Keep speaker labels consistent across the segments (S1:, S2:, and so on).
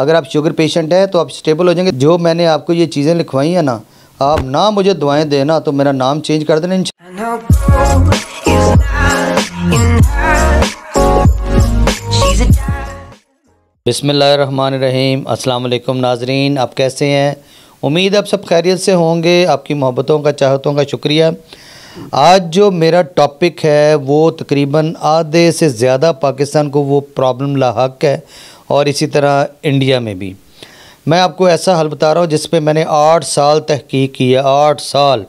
S1: अगर आप sugar patient हैं तो आप स्टेबल हो जाएंगे जो मैंने आपको ये चीज़ें लिखवाई हैं ना आप ना मुझे दुआएं देना तो मेरा नाम चेंज कर देना बिसमीम अल्लाम नाजरीन आप कैसे हैं उम्मीद आप सब खैरियत से होंगे आपकी मोहब्बतों का चाहतों का शुक्रिया आज जो मेरा टॉपिक है वो तकरीबन आधे से ज़्यादा पाकिस्तान को वो प्रॉब्लम लाक है और इसी तरह इंडिया में भी मैं आपको ऐसा हल बता रहा हूँ जिस पर मैंने आठ साल तहकीक की है आठ साल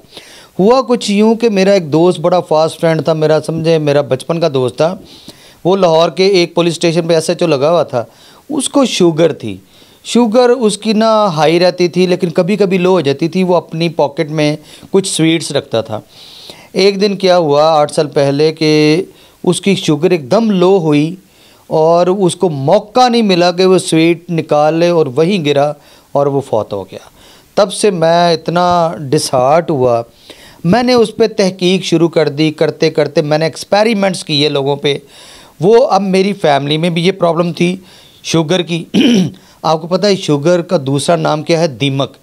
S1: हुआ कुछ यूँ कि मेरा एक दोस्त बड़ा फास्ट फ्रेंड था मेरा समझे मेरा बचपन का दोस्त था वो लाहौर के एक पुलिस स्टेशन पे एसएचओ लगा हुआ था उसको शुगर थी शुगर उसकी ना हाई रहती थी लेकिन कभी कभी लो हो जाती थी वो अपनी पॉकेट में कुछ स्वीट्स रखता था एक दिन क्या हुआ आठ साल पहले कि उसकी शुगर एकदम लो हुई और उसको मौका नहीं मिला कि वो स्वीट निकाले और वहीं गिरा और वो फौत हो गया तब से मैं इतना डिसहार्ट हुआ मैंने उस पर तहकीक शुरू कर दी करते करते मैंने एक्सपेरिमेंट्स किए लोगों पे वो अब मेरी फैमिली में भी ये प्रॉब्लम थी शुगर की आपको पता है शुगर का दूसरा नाम क्या है दीमक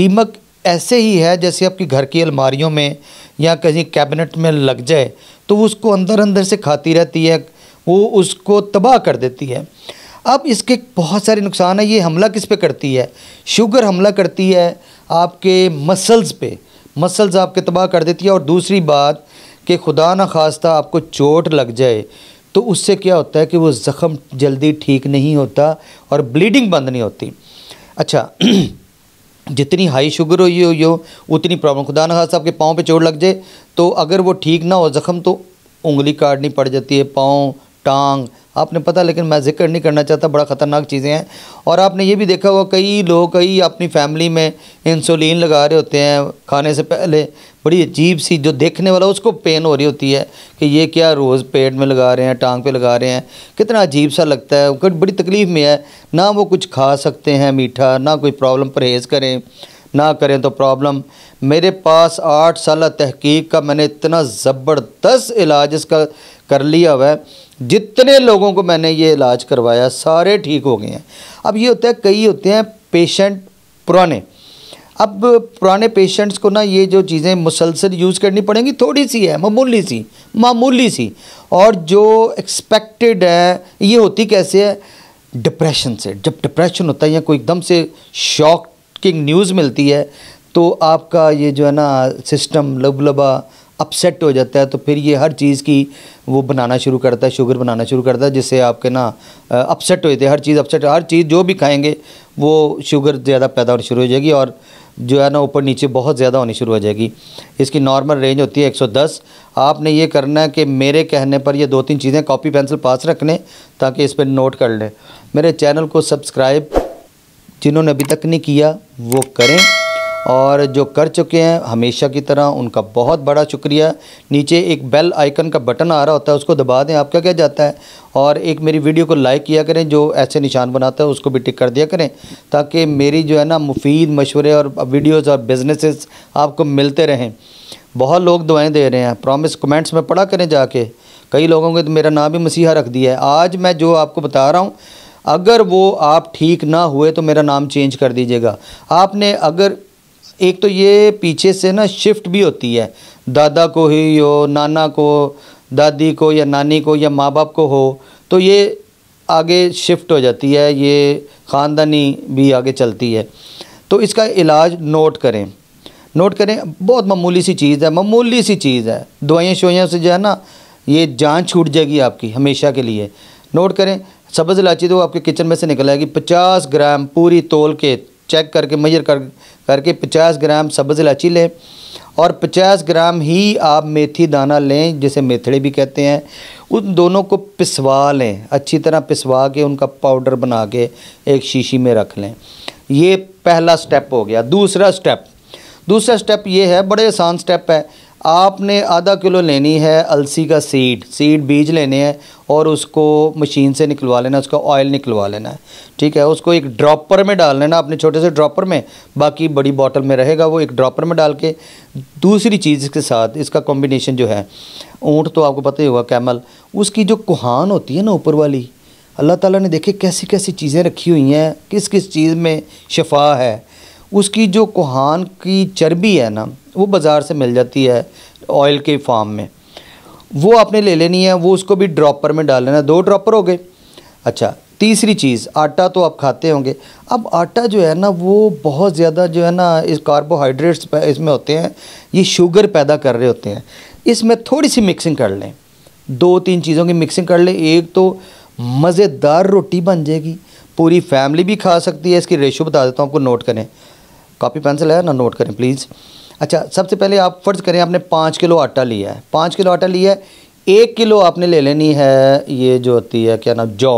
S1: दीमक ऐसे ही है जैसे आपकी घर की अलमारियों में या कहीं कैबिनेट में लग जाए तो उसको अंदर अंदर से खाती रहती है वो उसको तबाह कर देती है अब इसके बहुत सारे नुकसान है ये हमला किस पे करती है शुगर हमला करती है आपके मसल्स पे मसल्स आपके तबाह कर देती है और दूसरी बात कि खुदा ना खास्ता आपको चोट लग जाए तो उससे क्या होता है कि वो ज़ख़म जल्दी ठीक नहीं होता और ब्लीडिंग बंद नहीं होती अच्छा जितनी हाई शुगर हो ये हो उतनी प्रॉब्लम खुदा ना खास्ता आपके पाँव पर चोट लग जाए तो अगर वो ठीक ना हो ज़ख़म तो उंगली काटनी पड़ जाती है पाँव टांग आपने पता लेकिन मैं जिक्र नहीं करना चाहता बड़ा ख़तरनाक चीज़ें हैं और आपने ये भी देखा होगा कई लोग कई अपनी फैमिली में इंसुलिन लगा रहे होते हैं खाने से पहले बड़ी अजीब सी जो देखने वाला उसको पेन हो रही होती है कि ये क्या रोज़ पेट में लगा रहे हैं टांग पे लगा रहे हैं कितना अजीब सा लगता है बड़ी तकलीफ़ में है ना वो कुछ खा सकते हैं मीठा ना कोई प्रॉब्लम परहेज़ करें ना करें तो प्रॉब्लम मेरे पास आठ साल तहकीक का मैंने इतना ज़बरदस्त इलाज इसका कर लिया हुआ है जितने लोगों को मैंने ये इलाज करवाया सारे ठीक हो गए हैं अब ये होता है कई होते हैं पेशेंट पुराने अब पुराने पेशेंट्स को ना ये जो चीज़ें मुसलसल यूज़ करनी पड़ेंगी थोड़ी सी है मामूली सी मामूली सी और जो एक्सपेक्टेड है ये होती कैसे है डिप्रेशन से जब डिप्रेशन होता है या कोई एकदम से शॉक की न्यूज़ मिलती है तो आपका ये जो है ना सिस्टम लबलबा अपसेट हो जाता है तो फिर ये हर चीज़ की वो बनाना शुरू करता है शुगर बनाना शुरू करता है जिससे आपके ना अपसेट हो जाते हर चीज़ अपसेट हर चीज़ जो भी खाएंगे वो शुगर ज़्यादा पैदा होनी शुरू हो जाएगी और जो है ना ऊपर नीचे बहुत ज़्यादा होनी शुरू हो जाएगी इसकी नॉर्मल रेंज होती है 110 आपने ये करना है कि मेरे कहने पर ये दो तीन चीज़ें कॉपी पेंसिल पास रख लें ताकि इस पर नोट कर लें मेरे चैनल को सब्सक्राइब जिन्होंने अभी तक नहीं किया वो करें और जो कर चुके हैं हमेशा की तरह उनका बहुत बड़ा शुक्रिया नीचे एक बेल आइकन का बटन आ रहा होता है उसको दबा दें आपका क्या जाता है और एक मेरी वीडियो को लाइक किया करें जो ऐसे निशान बनाता है उसको भी टिक कर दिया करें ताकि मेरी जो है ना मुफीद मशवरे और वीडियोज़ और बिजनेसेस आपको मिलते रहें बहुत लोग दुआएँ दे रहे हैं प्रॉमिस कमेंट्स में पढ़ा करें जाके कई लोगों के तो मेरा नाम भी मसीहा रख दिया है आज मैं जो आपको बता रहा हूँ अगर वो आप ठीक ना हुए तो मेरा नाम चेंज कर दीजिएगा आपने अगर एक तो ये पीछे से ना शिफ्ट भी होती है दादा को ही हो नाना को दादी को या नानी को या माँ बाप को हो तो ये आगे शिफ्ट हो जाती है ये ख़ानदानी भी आगे चलती है तो इसका इलाज नोट करें नोट करें बहुत मामूली सी चीज़ है मामूली सी चीज़ है दवाइयाँ शवाइयाँ से जो है ना ये जान छूट जाएगी आपकी हमेशा के लिए नोट करें सब्ज़ इलायची तो आपके किचन में से निकल आएगी पचास ग्राम पूरी तोल के चेक करके मैयर कर करके पचास ग्राम सब्ज़ इलायची लें और पचास ग्राम ही आप मेथी दाना लें जिसे मेथड़े भी कहते हैं उन दोनों को पिसवा लें अच्छी तरह पिसवा के उनका पाउडर बना के एक शीशी में रख लें ये पहला स्टेप हो गया दूसरा स्टेप दूसरा स्टेप ये है बड़े आसान स्टेप है आपने आधा किलो लेनी है अलसी का सीड सीड बीज लेने हैं और उसको मशीन से निकलवा लेना उसका ऑयल निकलवा लेना है ठीक है उसको एक ड्रॉपर में डाल लेना अपने छोटे से ड्रॉपर में बाकी बड़ी बॉटल में रहेगा वो एक ड्रॉपर में डाल के दूसरी चीज़ के साथ इसका कॉम्बिनेशन जो है ऊँट तो आपको पता ही होगा कैमल उसकी जो कुहान होती है ना ऊपर वाली अल्लाह ताला ने देखे कैसी कैसी चीज़ें रखी हुई हैं किस किस चीज़ में शफा है उसकी जो कुहान की चर्बी है ना वो बाज़ार से मिल जाती है ऑयल के फार्म में वो आपने ले लेनी है वो उसको भी ड्रॉपर में डाल लेना दो ड्रॉपर हो गए अच्छा तीसरी चीज़ आटा तो आप खाते होंगे अब आटा जो है ना वो बहुत ज़्यादा जो है ना इस कार्बोहाइड्रेट्स इसमें होते हैं ये शुगर पैदा कर रहे होते हैं इसमें थोड़ी सी मिक्सिंग कर लें दो तीन चीज़ों की मिक्सिंग कर लें एक तो मज़ेदार रोटी बन जाएगी पूरी फैमिली भी खा सकती है इसकी रेशो बता देता हूँ आपको नोट करें कापी पेंसिल है ना नोट करें प्लीज़ अच्छा सबसे पहले आप फ़र्ज़ करें आपने पाँच किलो आटा लिया है पाँच किलो आटा लिया है एक किलो आपने ले लेनी है ये जो होती है क्या नाम जौ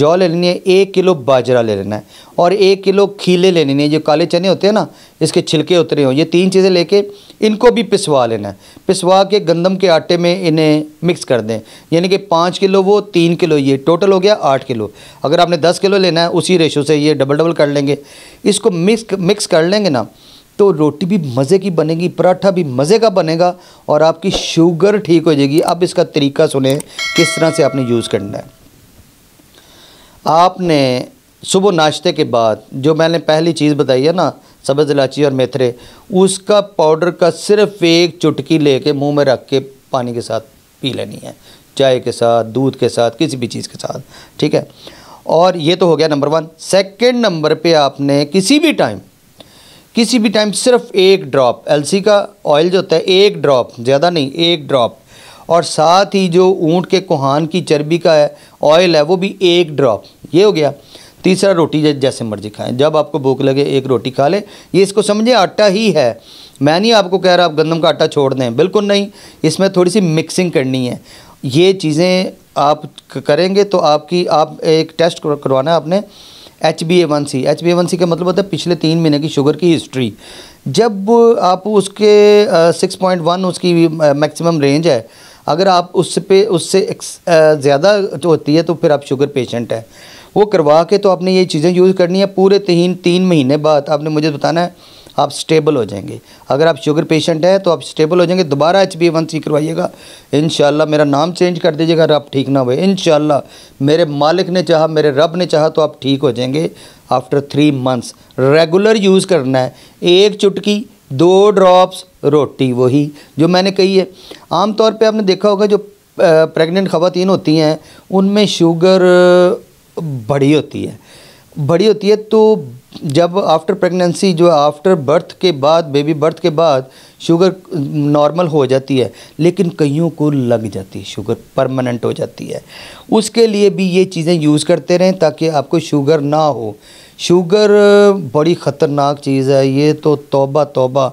S1: जौ ले लेनी है एक किलो बाजरा ले लेना है और एक किलो खीले ले लेनी है जो काले चने होते हैं ना इसके छिलके उतरे हों ये तीन चीज़ें लेके इनको भी पिसवा लेना है पिसवा के गंदम के आटे में इन्हें मिक्स कर दें यानी कि पाँच किलो वो तीन किलो ये टोटल हो गया आठ किलो अगर आपने दस किलो लेना है उसी रेशो से ये डबल डबल कर लेंगे इसको मिक्स मिक्स कर लेंगे ना तो रोटी भी मज़े की बनेगी पराठा भी मज़े का बनेगा और आपकी शुगर ठीक हो जाएगी अब इसका तरीका सुने किस तरह से आपने यूज़ करना है आपने सुबह नाश्ते के बाद जो मैंने पहली चीज़ बताई है ना सब्ज़ इलाची और मेथरे उसका पाउडर का सिर्फ एक चुटकी ले कर मुँह में रख के पानी के साथ पी लेनी है चाय के साथ दूध के साथ किसी भी चीज़ के साथ ठीक है और ये तो हो गया नंबर वन सेकेंड नंबर पे आपने किसी भी टाइम किसी भी टाइम सिर्फ एक ड्रॉप एलसी का ऑयल जो होता है एक ड्रॉप ज़्यादा नहीं एक ड्रॉप और साथ ही जो ऊँट के कुहान की चर्बी का है ऑयल है वो भी एक ड्रॉप ये हो गया तीसरा रोटी जैसे मर्जी खाएं जब आपको भूख लगे एक रोटी खा लें ये इसको समझें आटा ही है मैं नहीं आपको कह रहा आप गंदम का आटा छोड़ दें बिल्कुल नहीं इसमें थोड़ी सी मिक्सिंग करनी है ये चीज़ें आप करेंगे तो आपकी आप एक टेस्ट करवाना है आपने H B A one C H B A one C का मतलब होता है पिछले तीन महीने की शुगर की हिस्ट्री जब आप उसके सिक्स पॉइंट वन उसकी मैक्सिमम रेंज है अगर आप उस पे उससे ज़्यादा होती है तो फिर आप शुगर पेशेंट हैं वो करवा के तो आपने ये चीज़ें यूज़ करनी है पूरे तीन तीन महीने बाद आपने मुझे बताना है आप स्टेबल हो जाएंगे अगर आप शुगर पेशेंट हैं तो आप स्टेबल हो जाएंगे दोबारा एच बी वन सी करवाइएगा इन मेरा नाम चेंज कर दीजिएगा रब आप ठीक ना हुए इन मेरे मालिक ने चाहा मेरे रब ने चाहा तो आप ठीक हो जाएंगे after three months regular use करना है एक चुटकी दो ड्रॉप्स रोटी वही जो मैंने कही है आमतौर पर आपने देखा होगा जो प्रेगनेंट ख़वातीन होती हैं उनमें शुगर बड़ी होती है बड़ी होती है तो जब आफ्टर प्रेगनेंसी जो आफ्टर बर्थ के बाद बेबी बर्थ के बाद शुगर नॉर्मल हो जाती है लेकिन कईयों को लग जाती है शुगर परमानेंट हो जाती है उसके लिए भी ये चीज़ें यूज़ करते रहें ताकि आपको शुगर ना हो शुगर बड़ी ख़तरनाक चीज़ है ये तो तौबा तौबा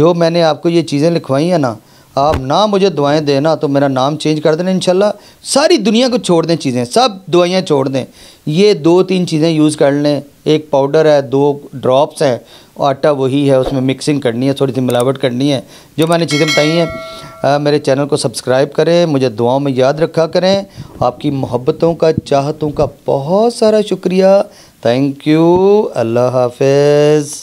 S1: जो मैंने आपको ये चीज़ें लिखवाई हैं ना आप ना मुझे दुआएं देना तो मेरा नाम चेंज कर देना इंशाल्लाह सारी दुनिया को छोड़ दें चीज़ें सब दवाइयाँ छोड़ दें ये दो तीन चीज़ें यूज़ कर लें एक पाउडर है दो ड्रॉप्स हैं आटा वही है उसमें मिक्सिंग करनी है थोड़ी सी मिलावट करनी है जो मैंने चीज़ें बताई हैं मेरे चैनल को सब्सक्राइब करें मुझे दुआओं में याद रखा करें आपकी मोहब्बतों का चाहतों का बहुत सारा शुक्रिया थैंक यू अल्लाह हाफिज़